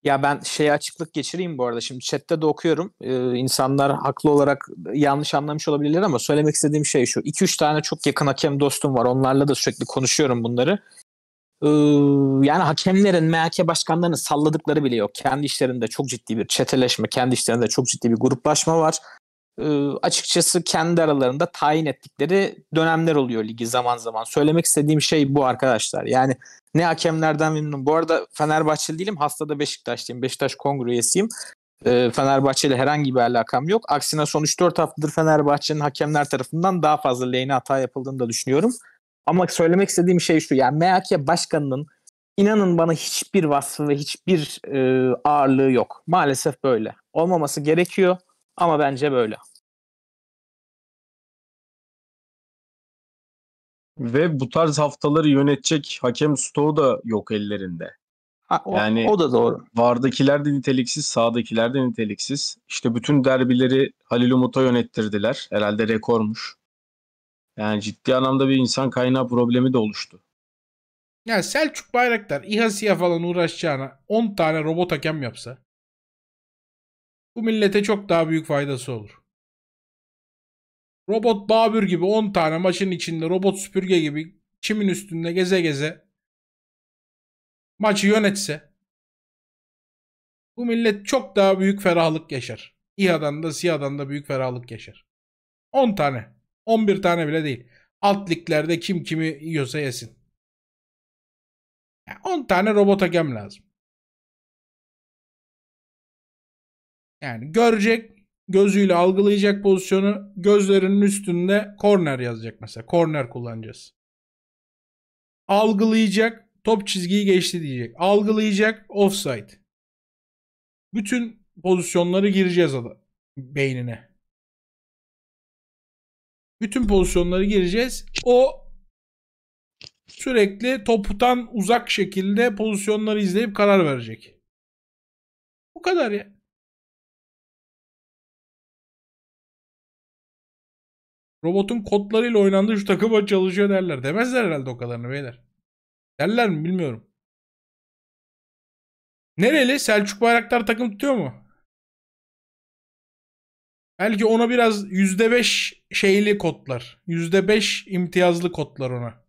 Ya ben şeye açıklık geçireyim bu arada. Şimdi chatte de okuyorum. Ee, insanlar haklı olarak yanlış anlamış olabilirler ama söylemek istediğim şey şu. 2-3 tane çok yakın hakem dostum var. Onlarla da sürekli konuşuyorum bunları. Ee, yani hakemlerin, MHK başkanlarının salladıkları bile yok. Kendi işlerinde çok ciddi bir çeteleşme, kendi işlerinde çok ciddi bir gruplaşma var. Ee, açıkçası kendi aralarında tayin ettikleri dönemler oluyor ligi zaman zaman. Söylemek istediğim şey bu arkadaşlar. Yani ne hakemlerden memnunum. Bu arada Fenerbahçeli değilim. Hastada Beşiktaşlıyım. Beşiktaş kongre üyesiyim. Ee, Fenerbahçe ile herhangi bir alakam yok. Aksine son 3-4 haftadır Fenerbahçe'nin hakemler tarafından daha fazla lehine hata yapıldığını da düşünüyorum. Ama söylemek istediğim şey şu. Yani MHK başkanının inanın bana hiçbir vasfı ve hiçbir e, ağırlığı yok. Maalesef böyle. Olmaması gerekiyor ama bence böyle. Ve bu tarz haftaları yönetecek hakem stoğu da yok ellerinde. Ha, o, yani o da doğru. Vardakiler de niteliksiz, sağdakiler de niteliksiz. İşte bütün derbileri Halil Umut'a yönettirdiler. Herhalde rekormuş. Yani ciddi anlamda bir insan kaynağı problemi de oluştu. Yani Selçuk Bayraktar İHA'siye falan uğraşacağına 10 tane robot hakem yapsa bu millete çok daha büyük faydası olur. Robot Babür gibi 10 tane maçın içinde robot süpürge gibi çimin üstünde geze geze maçı yönetse bu millet çok daha büyük ferahlık yaşar. İHA'dan da SİHA'dan da büyük ferahlık yaşar. 10 tane. 11 tane bile değil. Alt liglerde kim kimi yiyorsa yesin. Yani 10 tane robot hakem lazım. Yani görecek, gözüyle algılayacak pozisyonu gözlerinin üstünde corner yazacak mesela. Corner kullanacağız. Algılayacak, top çizgiyi geçti diyecek. Algılayacak, offside. Bütün pozisyonları gireceğiz adam beynine. Bütün pozisyonları gireceğiz. O sürekli toptan uzak şekilde pozisyonları izleyip karar verecek. Bu kadar ya. Robotun kodlarıyla oynandı şu takıma çalışıyor derler. Demezler herhalde o kadarını beyler. Derler mi bilmiyorum. Nereli? Selçuk Bayraktar takım tutuyor mu? Belki ona biraz %5 şeyli kodlar. %5 imtiyazlı kodlar ona.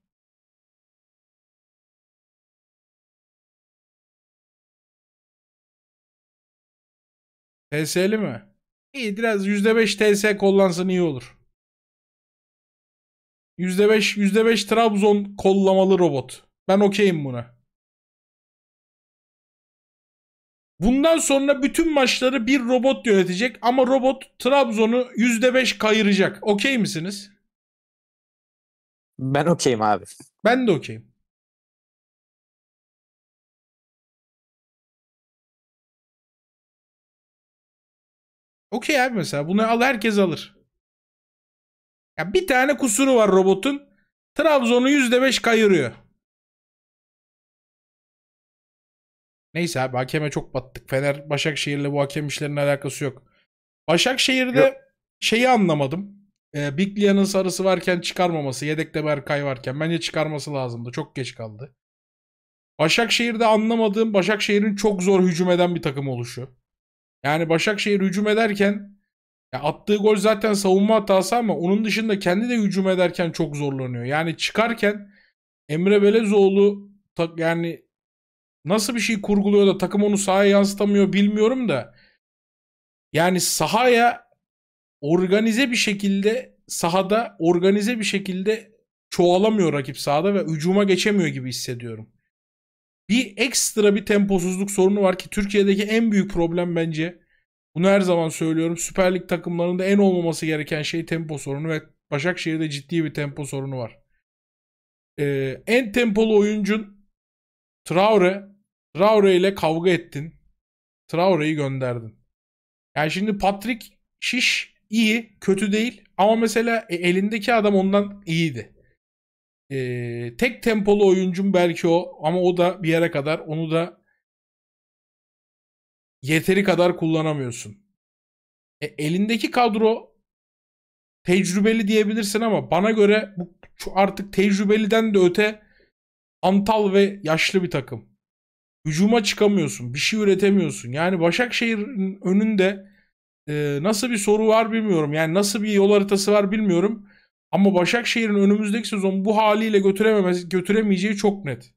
TS'li mi? İyi biraz %5 TS kullansın iyi olur. %5, %5 Trabzon kollamalı robot. Ben okeyim buna. Bundan sonra bütün maçları bir robot yönetecek ama robot Trabzon'u %5 kayıracak. Okey misiniz? Ben okeyim abi. Ben de okeyim. Okey abi mesela bunu al herkes alır. Ya bir tane kusuru var robotun. Trabzon'u %5 kayırıyor. Neyse abi hakeme çok battık. Fener Başakşehir'le bu hakem işlerinin alakası yok. Başakşehir'de yok. şeyi anlamadım. E, ee, Biglia'nın sarısı varken çıkarmaması, yedekte Berkay varken bence çıkarması lazımdı. Çok geç kaldı. Başakşehir'de anlamadığım Başakşehir'in çok zor hücum eden bir takım oluşu. Yani Başakşehir hücum ederken ya attığı gol zaten savunma hatası ama onun dışında kendi de hücum ederken çok zorlanıyor. Yani çıkarken Emre Belezoğlu yani nasıl bir şey kurguluyor da takım onu sahaya yansıtamıyor bilmiyorum da. Yani sahaya organize bir şekilde sahada organize bir şekilde çoğalamıyor rakip sahada ve hücuma geçemiyor gibi hissediyorum. Bir ekstra bir temposuzluk sorunu var ki Türkiye'deki en büyük problem bence bunu her zaman söylüyorum. Süper Lig takımlarında en olmaması gereken şey tempo sorunu ve Başakşehir'de ciddi bir tempo sorunu var. Ee, en tempolu oyuncun Traore. Traore ile kavga ettin. Traore'yi gönderdin. Yani şimdi Patrick şiş iyi, kötü değil ama mesela e, elindeki adam ondan iyiydi. Ee, tek tempolu oyuncum belki o ama o da bir yere kadar onu da yeteri kadar kullanamıyorsun. E, elindeki kadro tecrübeli diyebilirsin ama bana göre bu artık tecrübeliden de öte antal ve yaşlı bir takım. Hücuma çıkamıyorsun, bir şey üretemiyorsun. Yani Başakşehir'in önünde e, nasıl bir soru var bilmiyorum. Yani nasıl bir yol haritası var bilmiyorum. Ama Başakşehir'in önümüzdeki sezon bu haliyle götürememesi, götüremeyeceği çok net.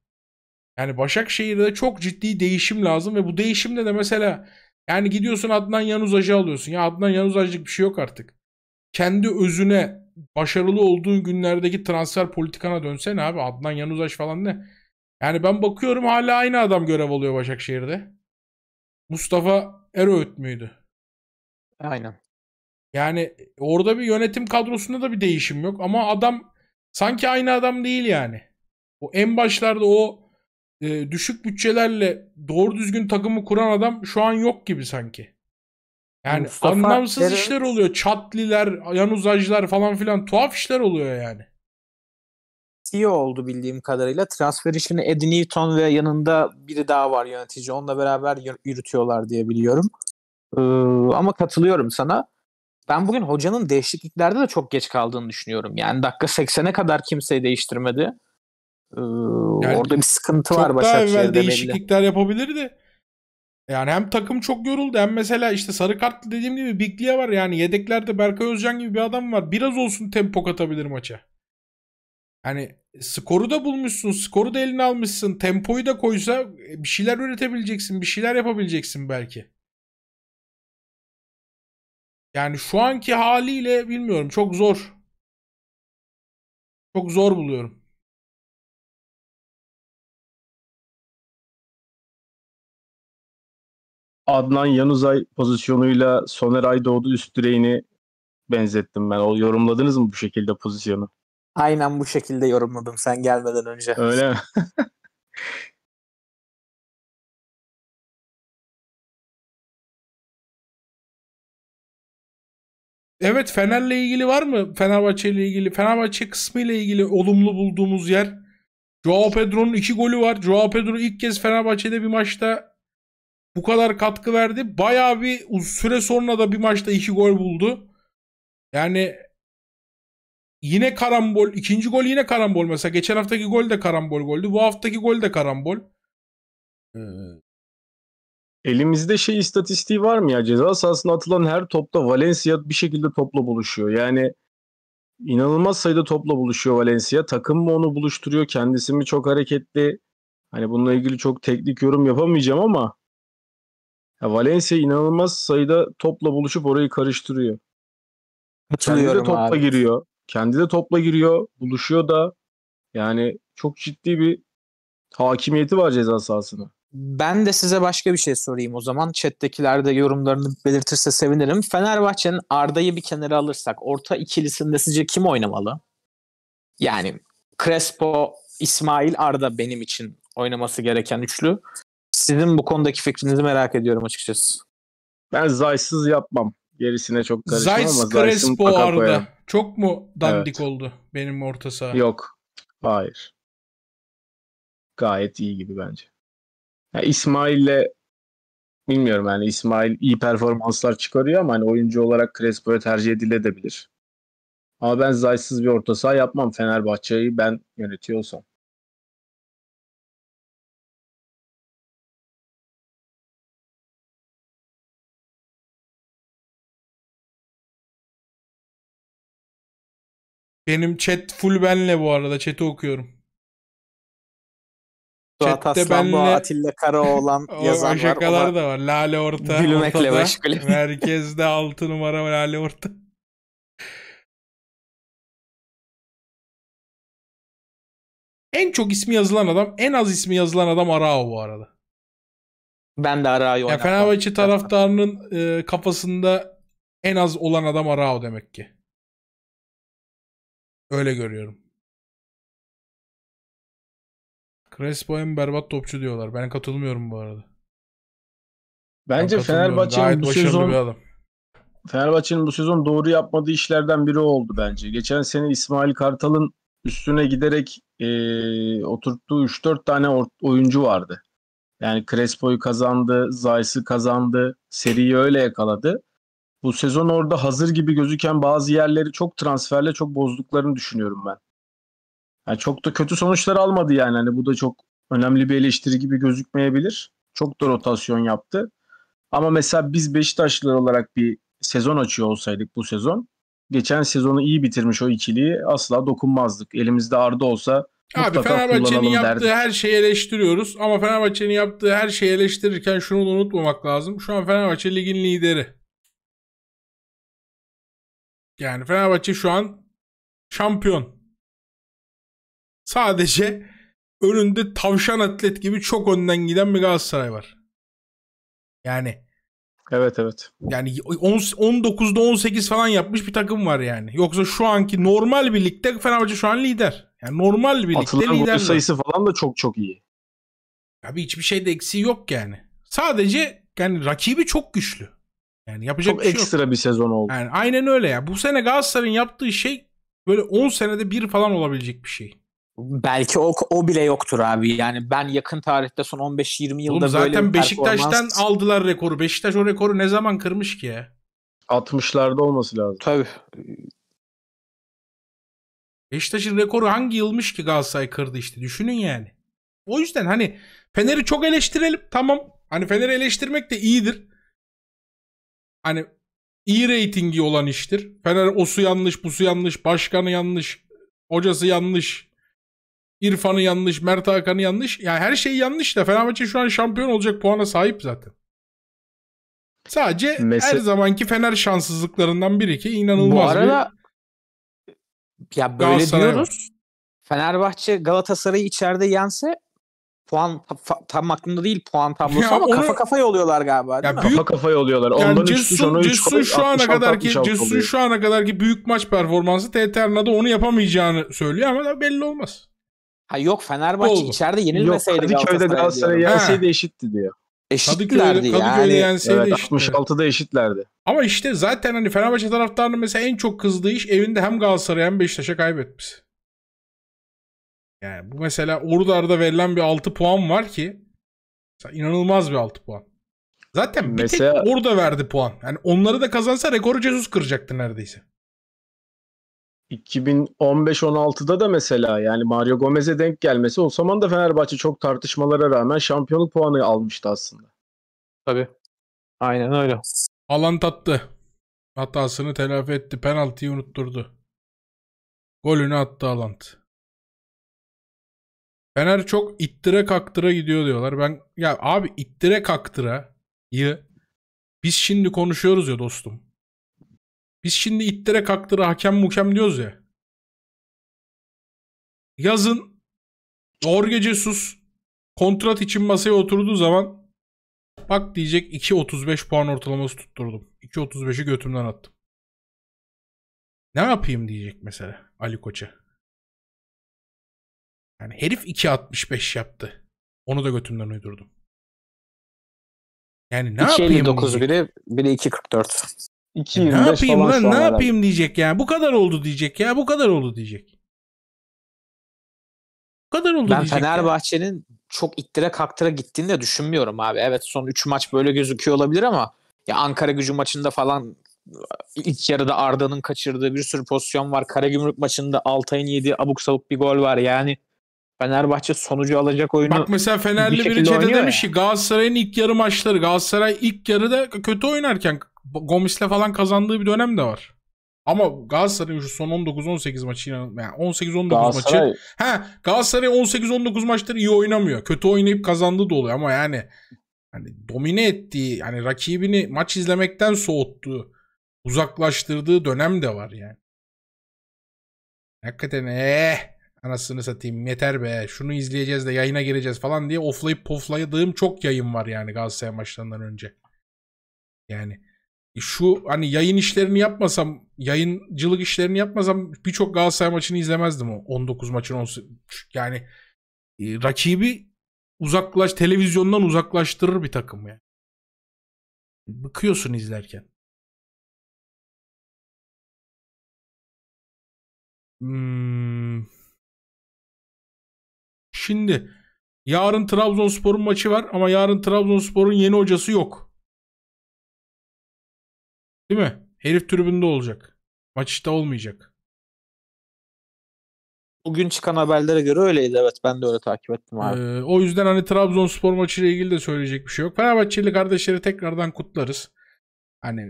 Yani Başakşehir'de çok ciddi değişim lazım ve bu değişimde de mesela yani gidiyorsun Adnan Yanuzacı alıyorsun. Ya Adnan Yanuzacık bir şey yok artık. Kendi özüne başarılı olduğun günlerdeki transfer politikana dönsen abi. Adnan Yanuzaç falan ne? Yani ben bakıyorum hala aynı adam görev alıyor Başakşehir'de. Mustafa Eröğüt müydü? Aynen. Yani orada bir yönetim kadrosunda da bir değişim yok ama adam sanki aynı adam değil yani. O en başlarda o e, düşük bütçelerle doğru düzgün takımı kuran adam şu an yok gibi sanki. Yani Mustafa anlamsız Eren... işler oluyor. Çatliler, yanuzajlar falan filan tuhaf işler oluyor yani. CEO oldu bildiğim kadarıyla. Transfer işini Eddie Newton ve yanında biri daha var yönetici. Onunla beraber yürütüyorlar diye biliyorum. Ee, ama katılıyorum sana. Ben bugün hocanın değişikliklerde de çok geç kaldığını düşünüyorum. Yani dakika 80'e kadar kimseyi değiştirmedi. Ee, yani orada bir sıkıntı var Başakşehir'de. Çok daha evvel değişiklikler belli. yapabilirdi. Yani hem takım çok yoruldu hem mesela işte sarı kartlı dediğim gibi Biglia var yani yedeklerde Berkay Özcan gibi bir adam var. Biraz olsun tempo katabilir maça. Yani skoru da bulmuşsun, skoru da eline almışsın, tempoyu da koysa e, bir şeyler üretebileceksin, bir şeyler yapabileceksin belki. Yani şu anki haliyle bilmiyorum çok zor. Çok zor buluyorum. Adnan Yanuzay pozisyonuyla Soner Aydoğdu üst direğini benzettim ben. O yorumladınız mı bu şekilde pozisyonu? Aynen bu şekilde yorumladım sen gelmeden önce. Öyle mi? [LAUGHS] Evet Fener'le ilgili var mı? Fenerbahçe ile ilgili. Fenerbahçe kısmı ile ilgili olumlu bulduğumuz yer. Joao Pedro'nun iki golü var. Joao Pedro ilk kez Fenerbahçe'de bir maçta bu kadar katkı verdi. Bayağı bir süre sonra da bir maçta iki gol buldu. Yani yine karambol. ikinci gol yine karambol mesela. Geçen haftaki gol de karambol goldü. Bu haftaki gol de karambol. Ee... Elimizde şey istatistiği var mı ya? Ceza sahasına atılan her topta Valencia bir şekilde topla buluşuyor. Yani inanılmaz sayıda topla buluşuyor Valencia. Takım mı onu buluşturuyor? Kendisi mi çok hareketli? Hani bununla ilgili çok teknik yorum yapamayacağım ama ya Valencia inanılmaz sayıda topla buluşup orayı karıştırıyor. Kendi de topla abi. giriyor. Kendi de topla giriyor. Buluşuyor da yani çok ciddi bir hakimiyeti var ceza sahasına. Ben de size başka bir şey sorayım o zaman. Chat'tekiler de yorumlarını belirtirse sevinirim. Fenerbahçe'nin Arda'yı bir kenara alırsak orta ikilisinde sizce kim oynamalı? Yani Crespo, İsmail, Arda benim için oynaması gereken üçlü. Sizin bu konudaki fikrinizi merak ediyorum açıkçası. Ben zaysız yapmam. Gerisine çok karışmam Zayt ama Crespo arada. Çok mu dandik evet. oldu benim orta saha? Yok. Hayır. Gayet iyi gibi bence. Yani İsmail'le bilmiyorum yani İsmail iyi performanslar çıkarıyor ama hani oyuncu olarak Crespo'ya tercih edilebilir. Ama ben zaysız bir orta saha yapmam Fenerbahçe'yi ben yönetiyorsam. Benim chat full benle bu arada. Chat'i okuyorum. Suat Chat'te Aslanboğa, benle... Atilla Karaoğlan [LAUGHS] yazan var. şakalar ona... da var. Lale Orta. Gülmekle meşgul. [LAUGHS] Merkezde 6 numara Lale Orta. en çok ismi yazılan adam, en az ismi yazılan adam Arao bu arada. Ben de Arao'yu Ya Fenerbahçe taraftarının e, kafasında en az olan adam Arao demek ki. Öyle görüyorum. Crespo en berbat topçu diyorlar. Ben katılmıyorum bu arada. Bence Fenerbahçe'nin bu sezon Fenerbahçe'nin bu sezon doğru yapmadığı işlerden biri oldu bence. Geçen sene İsmail Kartal'ın üstüne giderek e, oturttuğu 3-4 tane oyuncu vardı. Yani Crespo'yu kazandı, Zayis'i kazandı, seriyi öyle yakaladı bu sezon orada hazır gibi gözüken bazı yerleri çok transferle çok bozduklarını düşünüyorum ben. Yani çok da kötü sonuçlar almadı yani. Hani bu da çok önemli bir eleştiri gibi gözükmeyebilir. Çok da rotasyon yaptı. Ama mesela biz Beşiktaşlılar olarak bir sezon açıyor olsaydık bu sezon geçen sezonu iyi bitirmiş o ikiliyi asla dokunmazdık. Elimizde Arda olsa Abi Fenerbahçe'nin yaptığı derdi. her şeyi eleştiriyoruz ama Fenerbahçe'nin yaptığı her şeyi eleştirirken şunu da unutmamak lazım. Şu an Fenerbahçe ligin lideri. Yani Fenerbahçe şu an şampiyon. Sadece önünde tavşan atlet gibi çok önden giden bir Galatasaray var. Yani Evet evet. Yani 10, 19'da 18 falan yapmış bir takım var yani. Yoksa şu anki normal bir ligde Fenerbahçe şu an lider. Yani normal bir Atılan ligde lider. sayısı falan da çok çok iyi. Abi hiçbir şeyde eksiği yok yani. Sadece yani rakibi çok güçlü. Yani yapacak Çok bir şey ekstra bir sezon oldu. Yani aynen öyle ya. Bu sene Galatasaray'ın yaptığı şey böyle 10 senede bir falan olabilecek bir şey. Belki o, o bile yoktur abi. Yani ben yakın tarihte son 15-20 yılda Oğlum zaten böyle Beşiktaş'tan performans... aldılar rekoru. Beşiktaş o rekoru ne zaman kırmış ki ya? 60'larda olması lazım. Tabii. Beşiktaş'ın rekoru hangi yılmış ki Galatasaray kırdı işte. Düşünün yani. O yüzden hani Fener'i çok eleştirelim. Tamam. Hani Fener'i eleştirmek de iyidir hani iyi reytingi olan iştir. Fener o su yanlış, bu su yanlış, başkanı yanlış, hocası yanlış, İrfan'ı yanlış, Mert Hakan'ı yanlış. Ya yani her şey yanlış da Fenerbahçe şu an şampiyon olacak puana sahip zaten. Sadece Mesela... her zamanki Fener şanssızlıklarından biri ki inanılmaz Bu arada bir... ya böyle diyoruz. Fenerbahçe Galatasaray'ı içeride yense puan fa- tam aklımda değil puan tablosu ya ama onu... kafa kafaya oluyorlar galiba. Ya mi? kafa kafaya oluyorlar. Yani Ondan Cesun, üç, ona Cesun üç, şu ana kadar ki Cesun şu ana kadar ki büyük maç performansı Teterna'da onu yapamayacağını söylüyor ama belli olmaz. Ha yok Fenerbahçe Oldu. içeride yenilmeseydi yok, Kadıköy'de Galatasaray'ı yenseydi eşitti diyor. Eşitlerdi Kadıköy'de, yani. Kadıköy'de evet, eşitlerdi. 66'da eşitlerdi. Ama işte zaten hani Fenerbahçe taraftarının mesela en çok kızdığı iş evinde hem Galatasaray hem Beşiktaş'a kaybetmesi. Yani bu mesela orada arada verilen bir 6 puan var ki inanılmaz bir 6 puan. Zaten bir mesela... tek orada verdi puan. Yani onları da kazansa rekoru Jesus kıracaktı neredeyse. 2015-16'da da mesela yani Mario Gomez'e denk gelmesi o zaman da Fenerbahçe çok tartışmalara rağmen şampiyonluk puanı almıştı aslında. Tabii. Aynen öyle. Alan tattı. Hatasını telafi etti. Penaltıyı unutturdu. Golünü attı Alant. Fener çok ittire kaktıra gidiyor diyorlar. Ben ya abi ittire kaktırayı biz şimdi konuşuyoruz ya dostum. Biz şimdi ittire kaktıra hakem mukem diyoruz ya. Yazın Jorge Jesus kontrat için masaya oturduğu zaman bak diyecek 2.35 puan ortalaması tutturdum. 2.35'i götümden attım. Ne yapayım diyecek mesela Ali Koç'a. Yani herif 2.65 yaptı. Onu da götümden uydurdum. Yani ne yapayım? 2.59 biri, biri 2.44. 2.25 yani ne yapayım lan ne yapayım abi. diyecek yani. Bu kadar oldu diyecek ya. Bu kadar oldu diyecek. Bu kadar oldu ben diyecek. Ben Fenerbahçe'nin yani. çok ittire kaktıra gittiğini de düşünmüyorum abi. Evet son 3 maç böyle gözüküyor olabilir ama ya Ankara gücü maçında falan ilk yarıda Arda'nın kaçırdığı bir sürü pozisyon var. Karagümrük maçında Altay'ın yediği abuk sabuk bir gol var. Yani Fenerbahçe sonucu alacak oyunu Bak mesela Fenerli bir biri chat'e demiş ki Galatasaray'ın ilk yarı maçları. Galatasaray ilk yarıda kötü oynarken Gomis'le falan kazandığı bir dönem de var. Ama Galatasaray'ın şu son 19-18 maçı yani 18-19 Galatasaray... maçı. Ha Galatasaray 18-19 maçları iyi oynamıyor. Kötü oynayıp kazandığı da oluyor ama yani hani domine ettiği yani rakibini maç izlemekten soğuttuğu uzaklaştırdığı dönem de var yani. Hakikaten eee eh! anasını satayım yeter be şunu izleyeceğiz de yayına gireceğiz falan diye oflayıp pofladığım çok yayın var yani Galatasaray maçlarından önce. Yani e, şu hani yayın işlerini yapmasam, yayıncılık işlerini yapmasam birçok Galatasaray maçını izlemezdim o 19 maçın 10 yani e, rakibi uzaklaş televizyondan uzaklaştırır bir takım yani. Bıkıyorsun izlerken. Hmm. Şimdi yarın Trabzonspor'un maçı var ama yarın Trabzonspor'un yeni hocası yok. Değil mi? Herif tribünde olacak. Maçta olmayacak. Bugün çıkan haberlere göre öyleydi evet. Ben de öyle takip ettim abi. Ee, o yüzden hani Trabzonspor maçıyla ilgili de söyleyecek bir şey yok. Fenerbahçeli kardeşleri tekrardan kutlarız. Hani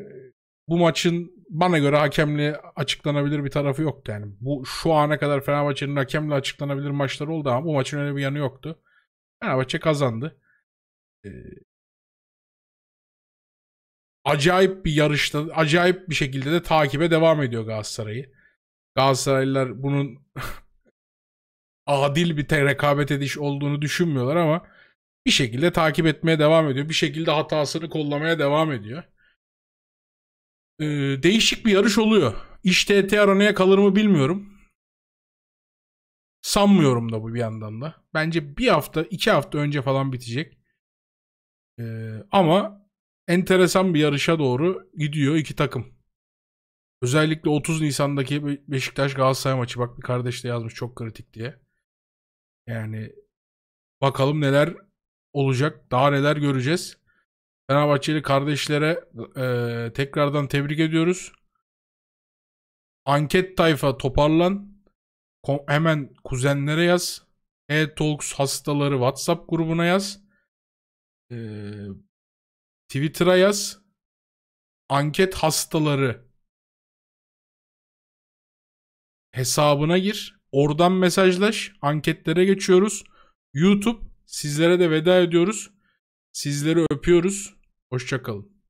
bu maçın bana göre hakemli açıklanabilir bir tarafı yok Yani bu şu ana kadar Fenerbahçe'nin hakemli açıklanabilir maçları oldu ama bu maçın öyle bir yanı yoktu. Fenerbahçe kazandı. Ee, acayip bir yarışta, acayip bir şekilde de takibe devam ediyor Galatasaray'ı. Galatasaraylılar bunun [LAUGHS] adil bir rekabet ediş olduğunu düşünmüyorlar ama bir şekilde takip etmeye devam ediyor. Bir şekilde hatasını kollamaya devam ediyor. Ee, değişik bir yarış oluyor. İşte TT aranaya kalır mı bilmiyorum. Sanmıyorum da bu bir yandan da. Bence bir hafta, iki hafta önce falan bitecek. E, ama enteresan bir yarışa doğru gidiyor iki takım. Özellikle 30 Nisan'daki Beşiktaş Galatasaray maçı bak bir kardeş de yazmış çok kritik diye. Yani bakalım neler olacak, daha neler göreceğiz. Fenerbahçeli kardeşlere e, tekrardan tebrik ediyoruz. Anket tayfa toparlan. Kom- hemen kuzenlere yaz. E-Talks hastaları WhatsApp grubuna yaz. E, Twitter'a yaz. Anket hastaları hesabına gir. Oradan mesajlaş. Anketlere geçiyoruz. YouTube sizlere de veda ediyoruz. Sizleri öpüyoruz. Hoşçakalın.